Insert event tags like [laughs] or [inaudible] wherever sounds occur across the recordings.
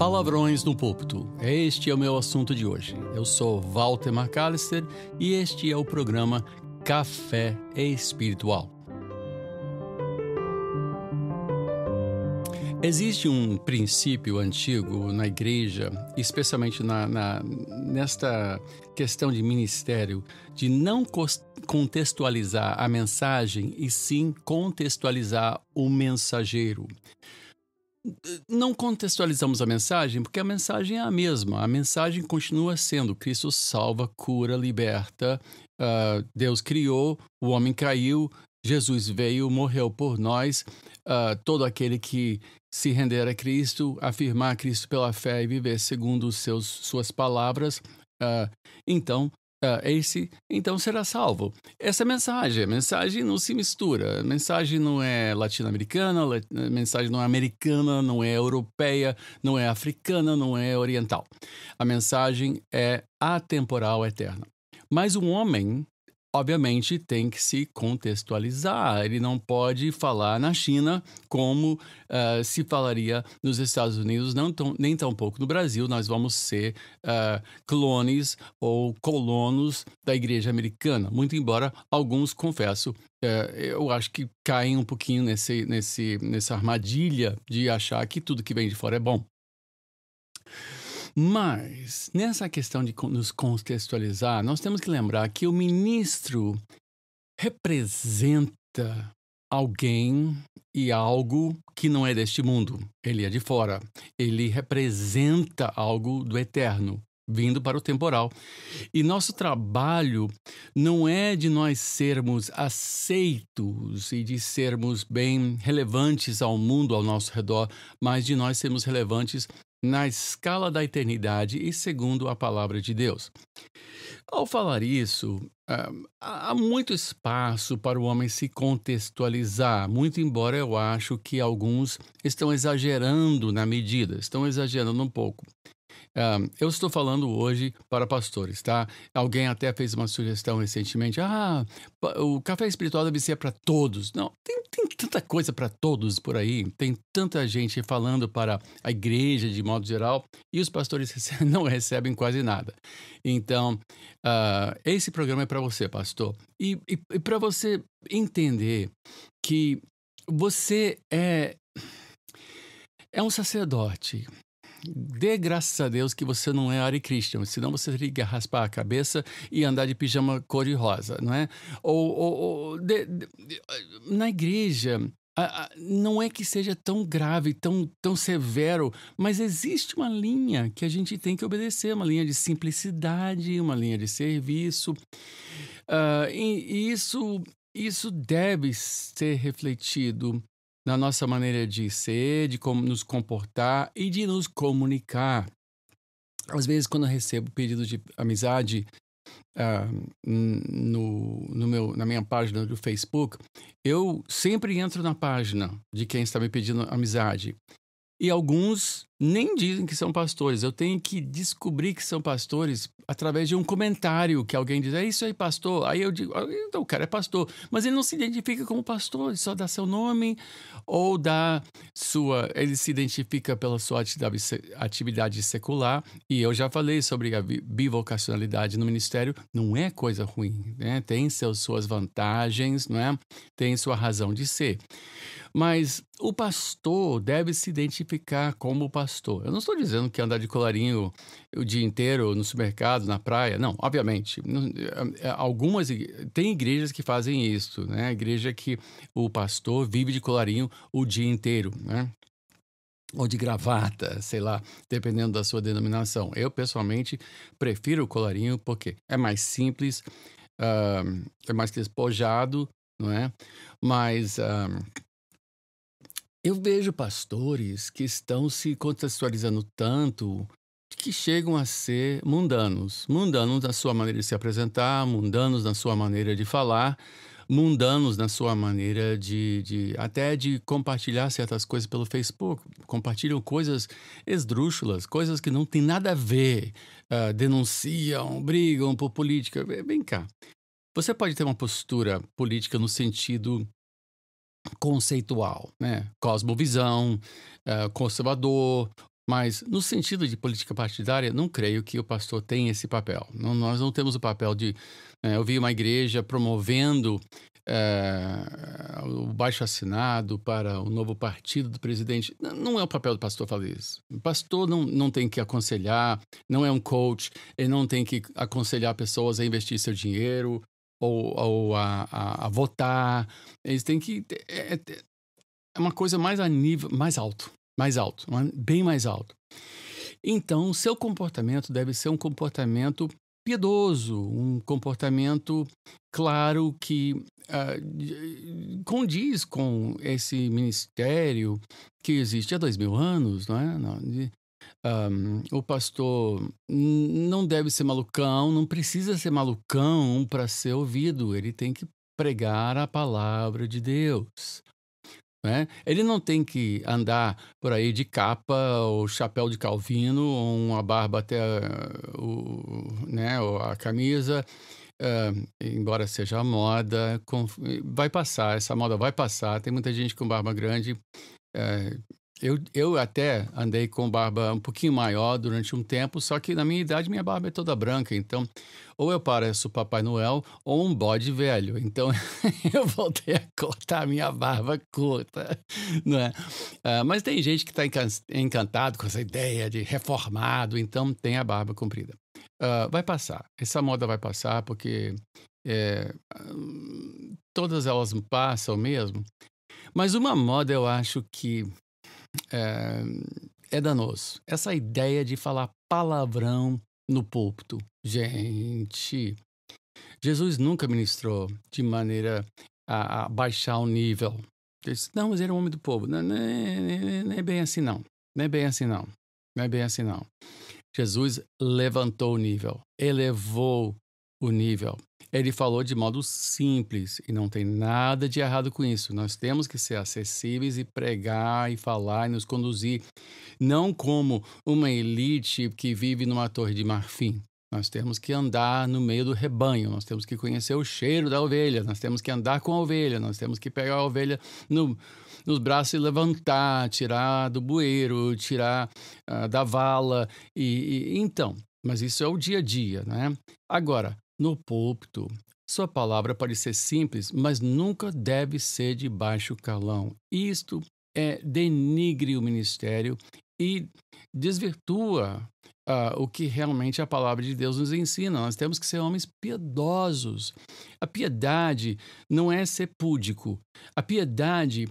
Palavrões no púlpito. Este é o meu assunto de hoje. Eu sou Walter McAllister e este é o programa Café Espiritual. Existe um princípio antigo na igreja, especialmente na, na, nesta questão de ministério, de não contextualizar a mensagem e sim contextualizar o mensageiro não contextualizamos a mensagem, porque a mensagem é a mesma. A mensagem continua sendo: Cristo salva, cura, liberta. Uh, Deus criou, o homem caiu, Jesus veio, morreu por nós. Uh, todo aquele que se render a Cristo, afirmar a Cristo pela fé e viver segundo seus, suas palavras. Uh, então, uh, esse então será salvo. Essa é a mensagem. A mensagem não se mistura. A mensagem não é latino-americana, a mensagem não é americana, não é europeia, não é africana, não é oriental. A mensagem é atemporal, eterna. Mas o um homem obviamente tem que se contextualizar. Ele não pode falar na China como uh, se falaria nos Estados Unidos, não tão, nem tampouco no Brasil. Nós vamos ser uh, clones ou colonos da Igreja Americana. Muito embora alguns, confesso, uh, eu acho que caem um pouquinho nesse, nesse, nessa armadilha de achar que tudo que vem de fora é bom. Mas, nessa questão de nos contextualizar, nós temos que lembrar que o ministro representa alguém e algo que não é deste mundo. Ele é de fora. Ele representa algo do eterno vindo para o temporal. E nosso trabalho não é de nós sermos aceitos e de sermos bem relevantes ao mundo ao nosso redor, mas de nós sermos relevantes na escala da eternidade e segundo a palavra de Deus. Ao falar isso, ah, há muito espaço para o homem se contextualizar, muito embora eu acho que alguns estão exagerando na medida, estão exagerando um pouco. Uh, eu estou falando hoje para pastores, tá? Alguém até fez uma sugestão recentemente: ah, o café espiritual deve ser para todos. Não, tem, tem tanta coisa para todos por aí, tem tanta gente falando para a igreja de modo geral e os pastores [laughs] não recebem quase nada. Então, uh, esse programa é para você, pastor, e, e, e para você entender que você é, é um sacerdote Dê graças a Deus que você não é Ari Christian, senão você teria que raspar a cabeça e andar de pijama cor-de-rosa, não é? Ou, ou, ou de, de, na igreja, não é que seja tão grave, tão, tão severo, mas existe uma linha que a gente tem que obedecer uma linha de simplicidade, uma linha de serviço. Uh, e, e isso, isso deve ser refletido na nossa maneira de ser, de como nos comportar e de nos comunicar. Às vezes, quando eu recebo pedido de amizade uh, no, no meu, na minha página do Facebook, eu sempre entro na página de quem está me pedindo amizade e alguns nem dizem que são pastores. Eu tenho que descobrir que são pastores através de um comentário que alguém diz: é isso aí, pastor. Aí eu digo: ah, então, o cara é pastor. Mas ele não se identifica como pastor, ele só dá seu nome ou dá sua. Ele se identifica pela sua atividade secular. E eu já falei sobre a bivocacionalidade no ministério. Não é coisa ruim, né? Tem seus, suas vantagens, não é? Tem sua razão de ser. Mas o pastor deve se identificar como pastor. Eu não estou dizendo que andar de colarinho o dia inteiro no supermercado, na praia. Não, obviamente. É, é, algumas tem igrejas que fazem isso, né? igreja que o pastor vive de colarinho o dia inteiro, né? ou de gravata, sei lá, dependendo da sua denominação. Eu, pessoalmente, prefiro o colarinho porque é mais simples, uh, é mais despojado, não é? Mas uh, eu vejo pastores que estão se contextualizando tanto que chegam a ser mundanos. Mundanos na sua maneira de se apresentar, mundanos na sua maneira de falar, mundanos na sua maneira de, de até de compartilhar certas coisas pelo Facebook. Compartilham coisas esdrúxulas, coisas que não tem nada a ver. Uh, denunciam, brigam por política. Vem cá. Você pode ter uma postura política no sentido conceitual, né? Cosmovisão, eh, conservador, mas, no sentido de política partidária, não creio que o pastor tenha esse papel. Não, nós não temos o papel de. É, eu vi uma igreja promovendo é, o baixo assinado para o novo partido do presidente. Não, não é o papel do pastor fazer isso. O pastor não, não tem que aconselhar, não é um coach, ele não tem que aconselhar pessoas a investir seu dinheiro ou, ou a, a, a, votar. Eles têm que. É, é, é uma coisa mais a nível. mais alto. Mais alto. Bem mais alto. Então, seu comportamento deve ser um comportamento piedoso, um comportamento claro que uh, condiz com esse ministério que existe há dois mil anos, não é? Não, de, um, o pastor não deve ser malucão, não precisa ser malucão para ser ouvido, ele tem que pregar a palavra de Deus. Né? Ele não tem que andar por aí de capa, ou chapéu de calvino, ou uma barba até o, né, ou a camisa, uh, embora seja a moda, com, vai passar, essa moda vai passar. Tem muita gente com barba grande, eh, eu, eu até andei com barba um pouquinho maior durante um tempo, só que na minha idade minha barba é toda branca, então ou eu pareço Papai Noel ou um bode velho. Então [laughs] eu voltei a cortar minha barba curta, não é? Uh, mas tem gente que está encantado com essa ideia de reformado, então tem a barba comprida. Uh, vai passar, essa moda vai passar porque é, hum, todas elas passam mesmo. Mas uma moda eu acho que é, é danoso. Essa ideia de falar palavrão no púlpito. Gente, Jesus nunca ministrou de maneira a, a baixar o nível. disse, não, mas era é um homem do povo. Não, não, não, não é bem assim, não. Não é bem assim, não. Não é bem assim, não. Jesus levantou o nível, elevou o nível. Ele falou de modo simples e não tem nada de errado com isso. Nós temos que ser acessíveis e pregar e falar e nos conduzir, não como uma elite que vive numa torre de marfim. Nós temos que andar no meio do rebanho, nós temos que conhecer o cheiro da ovelha, nós temos que andar com a ovelha, nós temos que pegar a ovelha no, nos braços e levantar, tirar do bueiro, tirar uh, da vala. E, e, então, mas isso é o dia a dia, né? Agora, no púlpito. Sua palavra pode ser simples, mas nunca deve ser de baixo calão. Isto é, denigre o ministério e desvirtua ah, o que realmente a palavra de Deus nos ensina. Nós temos que ser homens piedosos. A piedade não é ser púdico. A piedade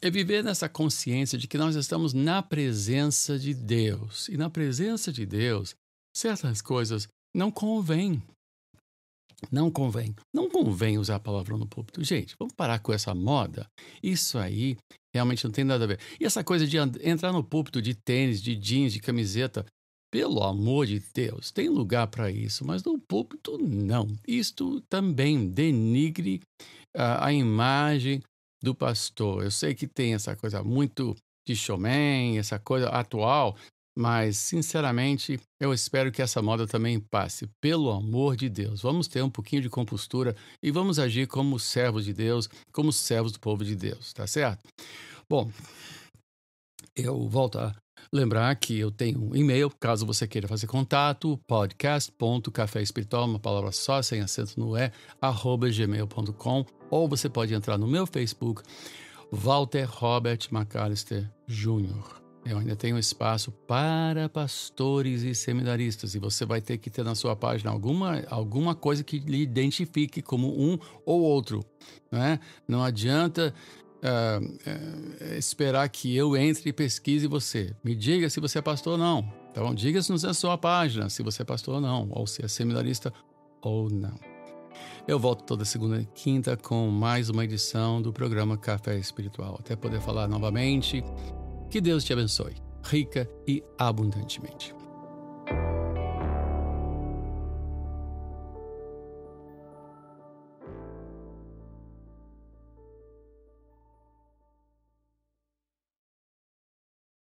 é viver nessa consciência de que nós estamos na presença de Deus. E na presença de Deus, certas coisas não convém. Não convém. Não convém usar a palavra no púlpito. Gente, vamos parar com essa moda? Isso aí realmente não tem nada a ver. E essa coisa de entrar no púlpito de tênis, de jeans, de camiseta, pelo amor de Deus, tem lugar para isso, mas no púlpito não. Isto também denigre uh, a imagem do pastor. Eu sei que tem essa coisa muito de showman, essa coisa atual mas, sinceramente, eu espero que essa moda também passe. Pelo amor de Deus, vamos ter um pouquinho de compostura e vamos agir como servos de Deus, como servos do povo de Deus, tá certo? Bom, eu volto a lembrar que eu tenho um e-mail, caso você queira fazer contato, podcast.café espiritual, uma palavra só, sem acento no é, arroba gmail.com, ou você pode entrar no meu Facebook, Walter Robert McAllister Jr. Eu ainda tenho espaço para pastores e seminaristas e você vai ter que ter na sua página alguma, alguma coisa que lhe identifique como um ou outro. Né? Não adianta uh, uh, esperar que eu entre e pesquise você. Me diga se você é pastor ou não. Tá bom? Diga-se na é sua página se você é pastor ou não, ou se é seminarista ou não. Eu volto toda segunda e quinta com mais uma edição do programa Café Espiritual. Até poder falar novamente, que Deus te abençoe, rica e abundantemente.